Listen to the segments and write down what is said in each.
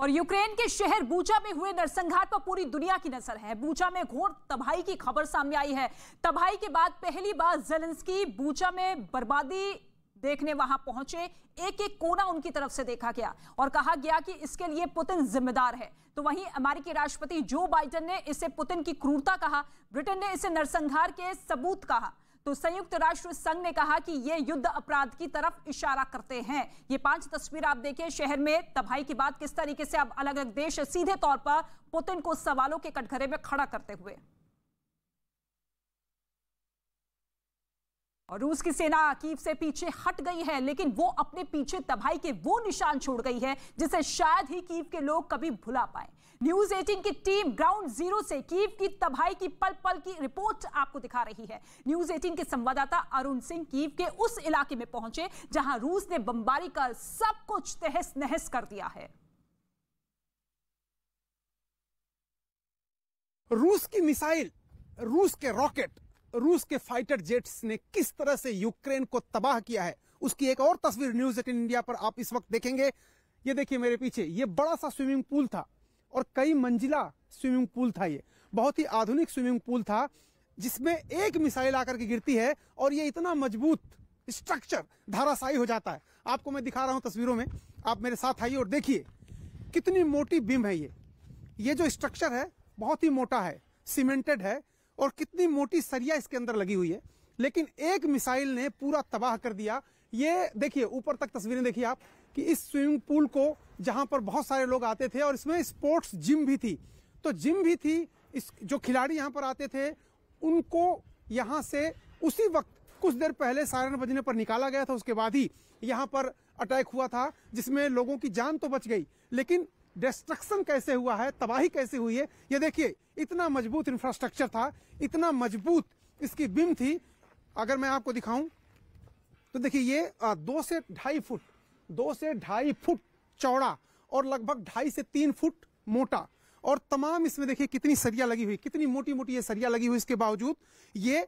और यूक्रेन के शहर बूचा में हुए नरसंहार पर पूरी दुनिया की नजर है बूचा में घोर तबाही की खबर सामने आई है तबाही के बाद पहली बार जेलेंस्की बूचा में बर्बादी देखने वहां पहुंचे एक एक कोना उनकी तरफ से देखा गया और कहा गया कि इसके लिए पुतिन जिम्मेदार है तो वहीं अमेरिकी राष्ट्रपति जो बाइडन ने इसे पुतिन की क्रूरता कहा ब्रिटेन ने इसे नरसंहार के सबूत कहा तो संयुक्त राष्ट्र संघ ने कहा कि ये युद्ध अपराध की तरफ इशारा करते हैं ये पांच तस्वीर आप देखिए शहर में तबाही के बाद किस तरीके से अब अलग अलग देश सीधे तौर पर पुतिन को सवालों के कटघरे में खड़ा करते हुए और रूस की सेना कीव से पीछे हट गई है लेकिन वो अपने पीछे तबाही के वो निशान छोड़ गई है जिसे शायद ही कीव के लोग कभी भुला पाए न्यूज 18 की टीम ग्राउंड जीरो से कीव की तबाही की पल पल की रिपोर्ट आपको दिखा रही है न्यूज 18 के संवाददाता अरुण सिंह कीव के उस इलाके में पहुंचे जहां रूस ने बमबारी कर सब कुछ तहस नहस कर दिया है रूस की मिसाइल रूस के रॉकेट रूस के फाइटर जेट्स ने किस तरह से यूक्रेन को तबाह किया है उसकी एक और तस्वीर न्यूज एटीन इंडिया पर आप इस वक्त देखेंगे ये देखिए मेरे पीछे ये बड़ा सा स्विमिंग पूल था और कई मंजिला स्विमिंग पूल था ये बहुत ही आधुनिक स्विमिंग पूल था जिसमें एक मिसाइल आकर के गिरती है और ये इतना मजबूत स्ट्रक्चर धाराशाही हो जाता है आपको मैं दिखा रहा हूँ तस्वीरों में आप मेरे साथ आइए और देखिए कितनी मोटी बिम है ये ये जो स्ट्रक्चर है बहुत ही मोटा है सीमेंटेड है और कितनी मोटी सरिया इसके अंदर लगी हुई है लेकिन एक मिसाइल ने पूरा तबाह कर दिया ये देखिए ऊपर तक तस्वीरें देखिए आप कि इस स्विमिंग पूल को जहां पर बहुत सारे लोग आते थे और इसमें स्पोर्ट्स जिम भी थी तो जिम भी थी इस जो खिलाड़ी यहाँ पर आते थे उनको यहाँ से उसी वक्त कुछ देर पहले सायरन बजने पर निकाला गया था उसके बाद ही यहाँ पर अटैक हुआ था जिसमें लोगों की जान तो बच गई लेकिन डिस्ट्रक्शन कैसे हुआ है तबाही कैसे हुई है ये देखिए इतना मजबूत इंफ्रास्ट्रक्चर था इतना मजबूत इसकी बिम थी अगर मैं आपको दिखाऊं तो देखिए ये दो से ढाई फुट दो से ढाई फुट चौड़ा और लगभग ढाई से तीन फुट मोटा और तमाम इसमें देखिए कितनी सरिया लगी हुई कितनी मोटी मोटी ये सरिया लगी हुई इसके बावजूद ये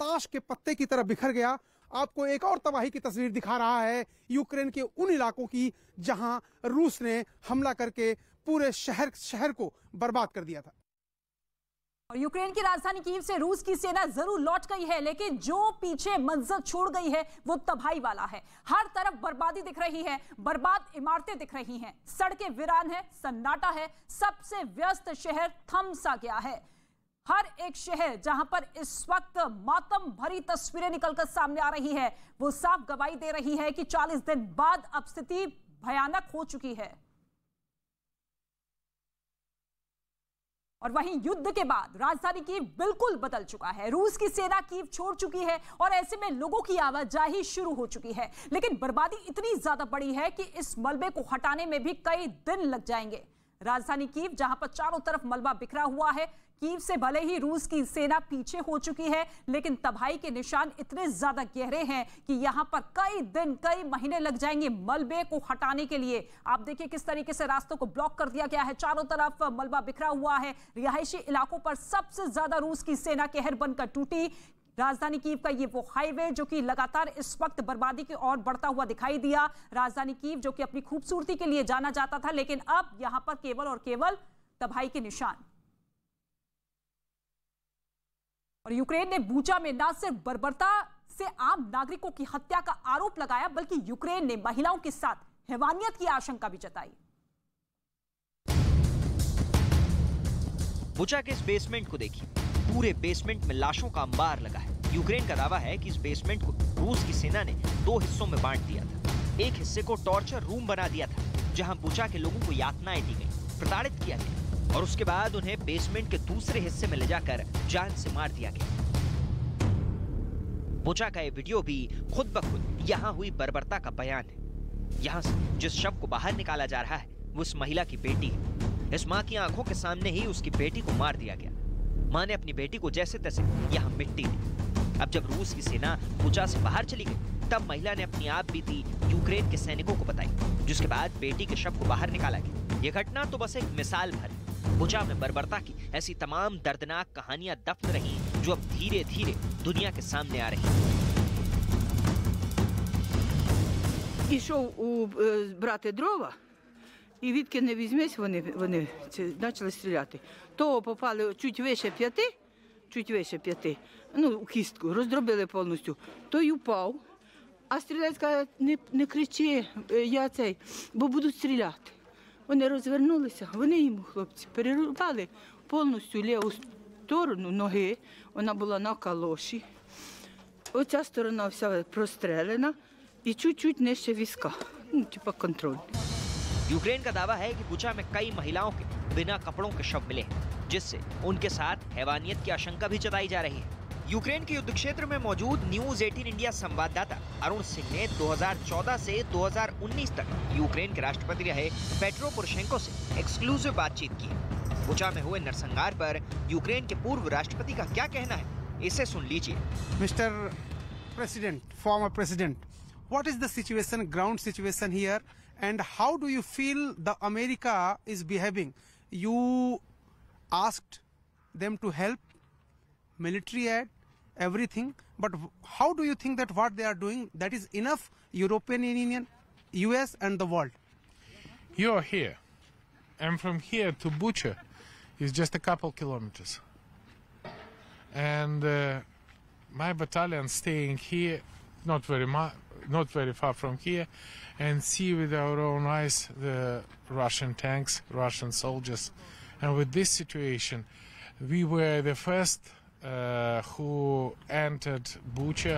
ताश के पत्ते की तरह बिखर गया आपको एक और तबाही की तस्वीर दिखा रहा है यूक्रेन के उन इलाकों की जहां रूस ने हमला करके पूरे शहर शहर को बर्बाद कर दिया था और यूक्रेन की राजधानी कीव से रूस की सेना जरूर लौट गई है लेकिन जो पीछे मंजर छोड़ गई है वो तबाही वाला है हर तरफ बर्बादी दिख रही है बर्बाद इमारतें दिख रही हैं सड़कें वीरान है सन्नाटा है सबसे व्यस्त शहर थम सा गया है हर एक शहर जहां पर इस वक्त मातम भरी तस्वीरें निकलकर सामने आ रही है वो साफ गवाही दे रही है कि चालीस दिन बाद अब स्थिति भयानक हो चुकी है और वहीं युद्ध के बाद राजधानी कीव बिल्कुल बदल चुका है रूस की सेना कीव छोड़ चुकी है और ऐसे में लोगों की आवाजाही शुरू हो चुकी है लेकिन बर्बादी इतनी ज्यादा बड़ी है कि इस मलबे को हटाने में भी कई दिन लग जाएंगे राजधानी कीव जहां पर चारों तरफ मलबा बिखरा हुआ है कीव से भले ही रूस की सेना पीछे हो चुकी है लेकिन तबाही के निशान इतने ज्यादा गहरे हैं कि यहां पर कई दिन कई महीने लग जाएंगे मलबे को हटाने के लिए आप देखिए किस तरीके से रास्तों को ब्लॉक कर दिया गया है चारों तरफ मलबा बिखरा हुआ है रिहायशी इलाकों पर सबसे ज्यादा रूस की सेना कहर बनकर टूटी राजधानी कीव का ये वो हाईवे जो कि लगातार इस वक्त बर्बादी की ओर बढ़ता हुआ दिखाई दिया राजधानी कीव जो कि अपनी खूबसूरती के लिए जाना जाता था लेकिन अब यहां पर केवल और केवल तबाही के निशान और यूक्रेन ने बूचा में न सिर्फ बर्बरता से आम नागरिकों की हत्या का आरोप लगाया बल्कि यूक्रेन ने महिलाओं के साथ हैवानियत की आशंका भी जताई बुचा के इस बेसमेंट को देखिए पूरे बेसमेंट में लाशों का अंबार लगा है यूक्रेन का दावा है कि इस बेसमेंट को रूस की सेना ने दो हिस्सों में बांट दिया था एक हिस्से को टॉर्चर रूम बना दिया था जहां बुचा के लोगों को यातनाएं दी गई प्रताड़ित किया गया और उसके बाद उन्हें बेसमेंट के दूसरे हिस्से में ले जाकर जान से मार दिया गया पूजा का यह वीडियो भी खुद ब खुद यहां हुई बर्बरता का बयान है यहां से जिस शव को बाहर निकाला जा रहा है वो उस महिला की बेटी है इस मां की आंखों के सामने ही उसकी बेटी को मार दिया गया मां ने अपनी बेटी को जैसे तैसे यहाँ मिट्टी दी अब जब रूस की सेना पूजा से बाहर चली गई तब महिला ने अपनी आप बीती यूक्रेन के सैनिकों को बताई जिसके बाद बेटी के शव को बाहर निकाला गया यह घटना तो बस एक मिसाल भर बुचाव ने बर्बरता की ऐसी तमाम दर्दनाक कहानियां दफ्त रही जो अब धीरे धीरे दुनिया के सामने आ रही Ішов у е, брати дрова, і відки не візьмись, вони вони почали стріляти. Того попали чуть вище п'яти, чуть вище п'яти, ну у кістку, роздробили повністю, той упав, а стрілець каже, не, не кричи, е, я цей, бо будуть стріляти. Вони розвернулися, вони йому, хлопці, перерубали повністю ліву сторону ноги, вона була на калоші. Оця сторона вся прострелена і чуть-чуть нижче візка, ну, типа контроль. यूक्रेन का दावा है कि बुचा में कई महिलाओं के बिना कपड़ों के शव मिले जिससे उनके साथ हैवानियत की आशंका भी जताई जा रही है यूक्रेन के युद्ध क्षेत्र में मौजूद न्यूज 18 इंडिया संवाददाता अरुण सिंह ने 2014 से 2019 तक यूक्रेन के राष्ट्रपति रहे पेट्रो पोरशेंको से एक्सक्लूसिव बातचीत की बुचा में हुए नरसंहार पर यूक्रेन के पूर्व राष्ट्रपति का क्या कहना है इसे सुन लीजिए mister president former president what is situation ground situation here and how do you feel the America is behaving you ask them to help military aid, everything. But how do you think that what they are doing, that is enough European Union, US and the world? You're here. And from here to Bucha is just a couple kilometers. And uh, my battalion staying here, not very much, not very far from here, and see with our own eyes the Russian tanks, Russian soldiers. And with this situation, we were the first Uh, Bucha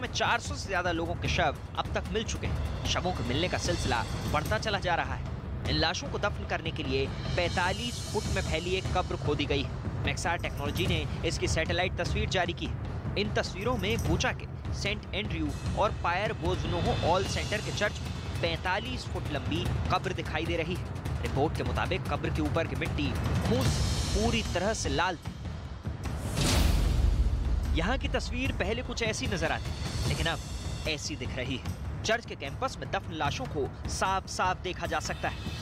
में 400 से ज्यादा लोगों के शव अब तक मिल चुके हैं शवों के मिलने का सिलसिला बढ़ता चला जा रहा है इन लाशों को दफन करने के लिए 45 फुट में फैली एक कब्र खोदी गई है मैक्सार टेक्नोलॉजी ने इसकी सैटेलाइट तस्वीर जारी की इन तस्वीरों में बूचा के सेंट एंड्रयू और पायर बोजनोहो ऑल सेंटर के चर्च में 45 फुट लंबी कब्र दिखाई दे रही है रिपोर्ट के मुताबिक कब्र के ऊपर की मिट्टी खून पूरी तरह से लाल थी यहाँ की तस्वीर पहले कुछ ऐसी नजर आती लेकिन अब ऐसी दिख रही है चर्च के कैंपस में दफन लाशों को साफ साफ देखा जा सकता है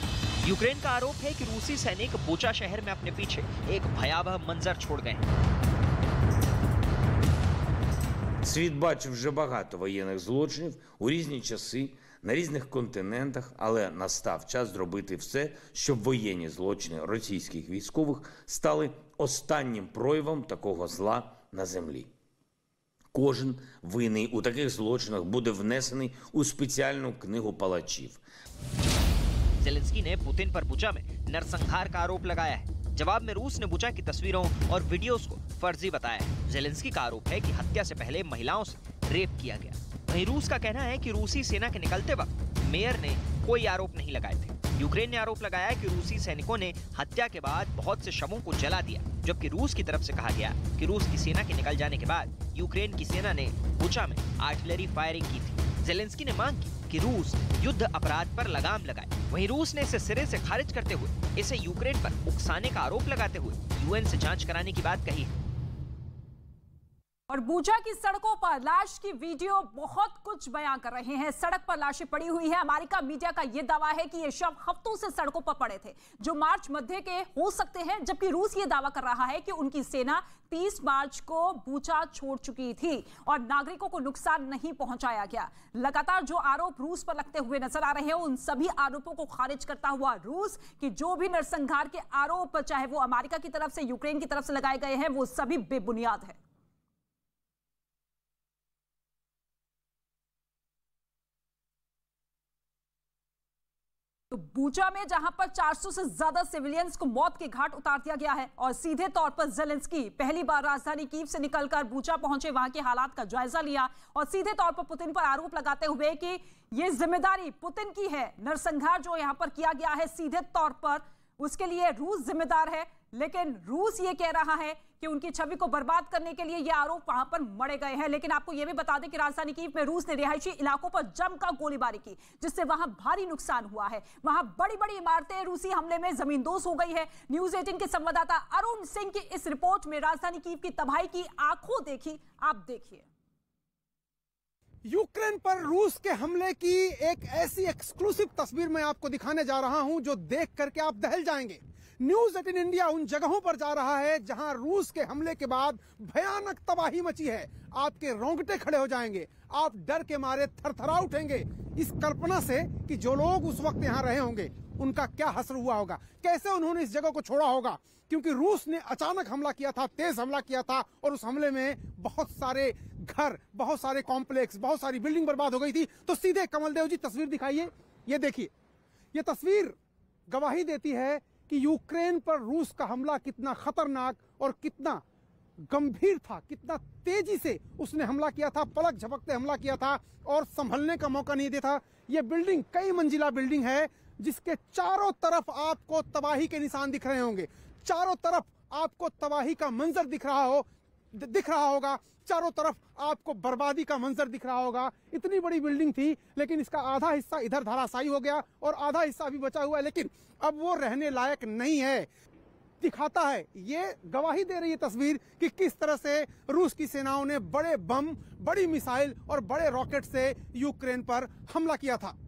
यूक्रेन का आरोप है कि रूसी सैनिक बोचा शहर में अपने पीछे एक भयावह मंजर छोड़ गए Світ бачив вже багато воєнних злочинів у різні часи на різних континентах, але настав час зробити все, щоб воєнні злочини російських військових стали останнім проявом такого зла на землі. Кожен винний у таких злочинах буде внесений у спеціальну книгу палачів. Зеленський не Путін пар Буча ме нерсанхар जवाब में रूस ने बुचा की तस्वीरों और वीडियोस को फर्जी बताया जेलेंस्की का आरोप है कि हत्या से पहले महिलाओं से रेप किया गया वहीं रूस का कहना है कि रूसी सेना के निकलते वक्त मेयर ने कोई आरोप नहीं लगाए थे यूक्रेन ने आरोप लगाया कि रूसी सैनिकों ने हत्या के बाद बहुत से शवों को जला दिया जबकि रूस की तरफ से कहा गया कि रूस की सेना के निकल जाने के बाद यूक्रेन की सेना ने बुचा में आर्टिलरी फायरिंग की थी जेलेंस्की ने मांग की कि रूस युद्ध अपराध पर लगाम लगाए वहीं रूस ने इसे सिरे से खारिज करते हुए इसे यूक्रेन पर उकसाने का आरोप लगाते हुए यूएन से जांच कराने की बात कही है और बूझा की सड़कों पर लाश की वीडियो बहुत कुछ बयां कर रहे हैं सड़क पर लाशें पड़ी हुई है अमेरिका मीडिया का यह दावा है कि ये शव हफ्तों से सड़कों पर पड़े थे जो मार्च मध्य के हो सकते हैं जबकि रूस ये दावा कर रहा है कि उनकी सेना 30 मार्च को बूचा छोड़ चुकी थी और नागरिकों को नुकसान नहीं पहुंचाया गया लगातार जो आरोप रूस पर लगते हुए नजर आ रहे हैं उन सभी आरोपों को खारिज करता हुआ रूस की जो भी नरसंहार के आरोप चाहे वो अमेरिका की तरफ से यूक्रेन की तरफ से लगाए गए हैं वो सभी बेबुनियाद है तो बूचा में जहां पर 400 से ज्यादा सिविलियंस को मौत के घाट उतार दिया गया है और सीधे तौर पर जेलेंस्की पहली बार राजधानी कीव से निकलकर बूचा पहुंचे वहां के हालात का जायजा लिया और सीधे तौर पर पुतिन पर आरोप लगाते हुए कि यह जिम्मेदारी पुतिन की है नरसंहार जो यहां पर किया गया है सीधे तौर पर उसके लिए रूस जिम्मेदार है लेकिन रूस ये कह रहा है कि उनकी छवि को बर्बाद करने के लिए ये आरोप वहां पर मड़े गए हैं लेकिन आपको यह भी बता दें कि राजधानी कीव में रूस ने रिहायशी इलाकों पर जमकर गोलीबारी की जिससे वहां भारी नुकसान हुआ है वहां बड़ी बड़ी इमारतें रूसी हमले में जमीन दोस्त हो गई है न्यूज एटीन के संवाददाता अरुण सिंह की इस रिपोर्ट में राजधानी कीव की तबाही की आंखों देखी आप देखिए यूक्रेन पर रूस के हमले की एक ऐसी एक्सक्लूसिव तस्वीर मैं आपको दिखाने जा रहा हूं जो देख करके आप दहल जाएंगे न्यूज एट इन इंडिया उन जगहों पर जा रहा है जहां रूस के हमले के बाद भयानक तबाही मची है आपके रोंगटे खड़े हो जाएंगे आप डर के मारे थरथरा उठेंगे इस कल्पना से कि जो लोग उस वक्त यहां रहे होंगे उनका क्या हसर हुआ होगा कैसे उन्होंने इस जगह को छोड़ा होगा क्योंकि रूस ने अचानक हमला किया था तेज हमला किया था और उस हमले में बहुत सारे घर बहुत सारे कॉम्प्लेक्स बहुत सारी बिल्डिंग बर्बाद हो गई थी तो सीधे कमल देव जी तस्वीर दिखाइए ये देखिए ये तस्वीर गवाही देती है कि यूक्रेन पर रूस का हमला कितना खतरनाक और कितना गंभीर था कितना तेजी से उसने हमला किया था पलक झपकते हमला किया था और संभलने का मौका नहीं देता यह बिल्डिंग कई मंजिला बिल्डिंग है जिसके चारों तरफ आपको तबाही के निशान दिख रहे होंगे चारों तरफ आपको तबाही का मंजर दिख रहा हो दिख रहा होगा चारों तरफ आपको बर्बादी का मंजर दिख रहा होगा इतनी बड़ी बिल्डिंग थी लेकिन इसका आधा हिस्सा इधर धराशायी हो गया और आधा हिस्सा अभी बचा हुआ है लेकिन अब वो रहने लायक नहीं है दिखाता है ये गवाही दे रही है तस्वीर कि किस तरह से रूस की सेनाओं ने बड़े बम बड़ी मिसाइल और बड़े रॉकेट से यूक्रेन पर हमला किया था